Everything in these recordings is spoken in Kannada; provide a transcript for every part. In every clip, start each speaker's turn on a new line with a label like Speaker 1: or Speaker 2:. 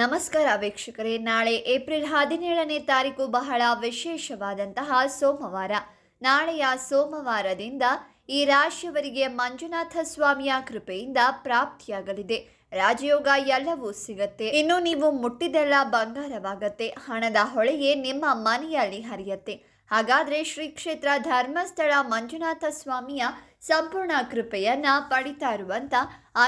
Speaker 1: ನಮಸ್ಕಾರ ವೀಕ್ಷಕರೇ ನಾಳೆ ಏಪ್ರಿಲ್ ಹದಿನೇಳನೇ ತಾರೀಕು ಬಹಳ ವಿಶೇಷವಾದಂತಹ ಸೋಮವಾರ ನಾಳೆಯ ಸೋಮವಾರದಿಂದ ಈ ರಾಶಿಯವರಿಗೆ ಮಂಜುನಾಥ ಸ್ವಾಮಿಯ ಕೃಪೆಯಿಂದ ಪ್ರಾಪ್ತಿಯಾಗಲಿದೆ ರಾಜಯೋಗ ಎಲ್ಲವೂ ಸಿಗತ್ತೆ ಇನ್ನು ನೀವು ಮುಟ್ಟಿದೆಲ್ಲ ಬಂಗಾರವಾಗತ್ತೆ ಹಣದ ಹೊಳೆಯೇ ನಿಮ್ಮ ಮನೆಯಲ್ಲಿ ಹರಿಯತ್ತೆ ಹಾಗಾದರೆ ಶ್ರೀ ಕ್ಷೇತ್ರ ಧರ್ಮಸ್ಥಳ ಮಂಜುನಾಥ ಸ್ವಾಮಿಯ ಸಂಪೂರ್ಣ ಕೃಪೆಯನ್ನು ಪಡಿತಾ ಇರುವಂಥ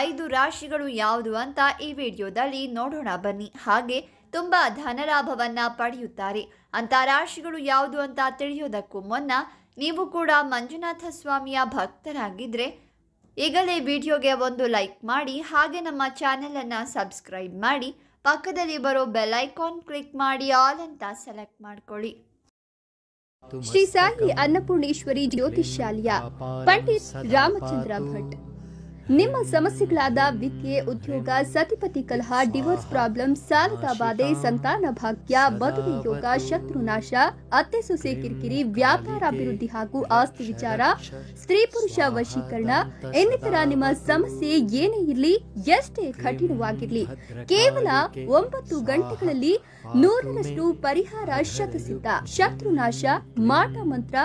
Speaker 1: ಐದು ರಾಶಿಗಳು ಯಾವುದು ಅಂತ ಈ ವಿಡಿಯೋದಲ್ಲಿ ನೋಡೋಣ ಬನ್ನಿ ಹಾಗೆ ತುಂಬ ಧನಲಾಭವನ್ನು ಪಡೆಯುತ್ತಾರೆ ಅಂಥ ರಾಶಿಗಳು ಯಾವುದು ಅಂತ ತಿಳಿಯೋದಕ್ಕೂ ಮುನ್ನ ನೀವು ಕೂಡ ಮಂಜುನಾಥ ಸ್ವಾಮಿಯ ಭಕ್ತರಾಗಿದ್ದರೆ ಈಗಲೇ ವಿಡಿಯೋಗೆ ಒಂದು ಲೈಕ್ ಮಾಡಿ ಹಾಗೆ ನಮ್ಮ ಚಾನೆಲನ್ನು ಸಬ್ಸ್ಕ್ರೈಬ್ ಮಾಡಿ ಪಕ್ಕದಲ್ಲಿ ಬರೋ ಬೆಲ್ ಐಕಾನ್ ಕ್ಲಿಕ್ ಮಾಡಿ ಆಲ್ ಅಂತ ಸೆಲೆಕ್ಟ್ ಮಾಡ್ಕೊಳ್ಳಿ तो श्री साई अन्नपूर्णेश्वरी ज्योतिषालय पंडित रामचंद्र भट्ट
Speaker 2: ನಿಮ್ಮ ಸಮಸ್ಯೆಗಳಾದ ವಿದ್ಯೆ ಉದ್ಯೋಗ ಸತಿಪತಿ ಕಲಹ ಡಿವೋರ್ಸ್ ಪ್ರಾಬ್ಲಮ್ ಸಾಲದ ಬಾಧೆ ಸಂತಾನ ಭಾಗ್ಯ ಮದುವೆ ಯೋಗ ಶತ್ರುನಾಶ ಅತ್ತೆ ಸೊಸೆ ಕಿರಿಕಿರಿ ವ್ಯಾಪಾರ ಅಭಿವೃದ್ಧಿ ಹಾಗೂ ಆಸ್ತಿ ವಿಚಾರ ಸ್ತ್ರೀ ಪುರುಷ ವಶೀಕರಣ ಇನ್ನಿತರ ನಿಮ್ಮ ಸಮಸ್ಯೆ ಏನೇ ಇರಲಿ ಎಷ್ಟೇ ಕಠಿಣವಾಗಿರಲಿ ಕೇವಲ ಒಂಬತ್ತು ಗಂಟೆಗಳಲ್ಲಿ ನೂರರಷ್ಟು ಪರಿಹಾರ ಶತಸಿದ್ಧ ಶತ್ರುನಾಶ ಮಾಟ ಮಂತ್ರ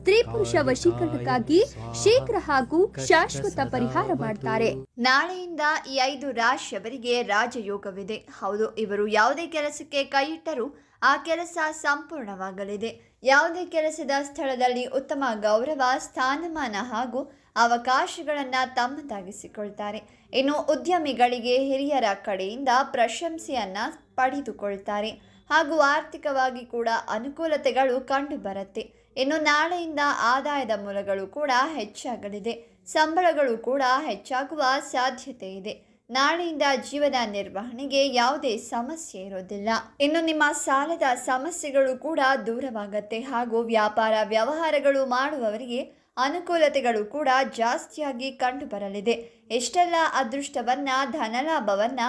Speaker 2: ಸ್ತ್ರೀ ಪುರುಷ ವಶೀಕರಣಕ್ಕಾಗಿ ಶೀಘ್ರ ಹಾಗೂ ಶಾಶ್ವತ
Speaker 1: ಪರಿಹಾರ ಮಾಡ್ತಾರೆ ನಾಳೆಯಿಂದ ಈ ಐದು ರಾಶಿಯವರಿಗೆ ರಾಜಯೋಗವಿದೆ ಹೌದು ಇವರು ಯಾವುದೇ ಕೆಲಸಕ್ಕೆ ಕೈಯಿಟ್ಟರೂ ಆ ಕೆಲಸ ಸಂಪೂರ್ಣವಾಗಲಿದೆ ಯಾವುದೇ ಕೆಲಸದ ಸ್ಥಳದಲ್ಲಿ ಉತ್ತಮ ಗೌರವ ಸ್ಥಾನಮಾನ ಹಾಗೂ ಅವಕಾಶಗಳನ್ನು ತಮ್ಮದಾಗಿಸಿಕೊಳ್ತಾರೆ ಇನ್ನು ಉದ್ಯಮಿಗಳಿಗೆ ಹಿರಿಯರ ಕಡೆಯಿಂದ ಪ್ರಶಂಸೆಯನ್ನು ಪಡೆದುಕೊಳ್ತಾರೆ ಹಾಗೂ ಆರ್ಥಿಕವಾಗಿ ಕೂಡ ಅನುಕೂಲತೆಗಳು ಕಂಡುಬರುತ್ತೆ ಇನ್ನು ನಾಳೆಯಿಂದ ಆದಾಯದ ಮೂಲಗಳು ಕೂಡ ಹೆಚ್ಚಾಗಲಿದೆ ಸಂಬಳಗಳು ಕೂಡ ಹೆಚ್ಚಾಗುವ ಸಾಧ್ಯತೆ ಇದೆ ನಾಳೆಯಿಂದ ಜೀವನ ನಿರ್ವಹಣೆಗೆ ಯಾವುದೇ ಸಮಸ್ಯೆ ಇರೋದಿಲ್ಲ ಇನ್ನು ನಿಮ್ಮ ಸಾಲದ ಸಮಸ್ಯೆಗಳು ಕೂಡ ದೂರವಾಗತ್ತೆ ಹಾಗೂ ವ್ಯಾಪಾರ ವ್ಯವಹಾರಗಳು ಮಾಡುವವರಿಗೆ ಅನುಕೂಲತೆಗಳು ಕೂಡ ಜಾಸ್ತಿಯಾಗಿ ಕಂಡುಬರಲಿದೆ ಎಷ್ಟೆಲ್ಲ ಅದೃಷ್ಟವನ್ನ ಧನಲಾಭವನ್ನ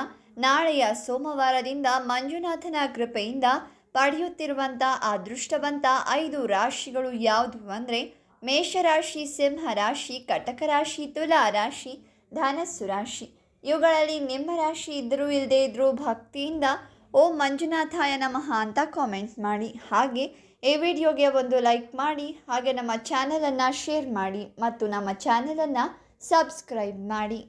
Speaker 1: ನಾಳೆಯ ಸೋಮವಾರದಿಂದ ಮಂಜುನಾಥನ ಕೃಪೆಯಿಂದ ಪಡೆಯುತ್ತಿರುವಂಥ ಅದೃಷ್ಟವಂತ ಐದು ರಾಶಿಗಳು ಯಾವುದು ಅಂದರೆ ಮೇಷರಾಶಿ ಸಿಂಹ ರಾಶಿ ಕಟಕ ರಾಶಿ ತುಲಾ ರಾಶಿ ಧನಸ್ಸು ರಾಶಿ ಇವುಗಳಲ್ಲಿ ನಿಮ್ಮ ರಾಶಿ ಇದ್ದರೂ ಇಲ್ಲದೇ ಇದ್ದರೂ ಭಕ್ತಿಯಿಂದ ಓಂ ಮಂಜುನಾಥಾಯ ನಮಃ ಅಂತ ಕಾಮೆಂಟ್ ಮಾಡಿ ಹಾಗೆ ಈ ವಿಡಿಯೋಗೆ ಒಂದು ಲೈಕ್ ಮಾಡಿ ಹಾಗೆ ನಮ್ಮ ಚಾನಲನ್ನು ಶೇರ್ ಮಾಡಿ ಮತ್ತು ನಮ್ಮ ಚಾನಲನ್ನು ಸಬ್ಸ್ಕ್ರೈಬ್ ಮಾಡಿ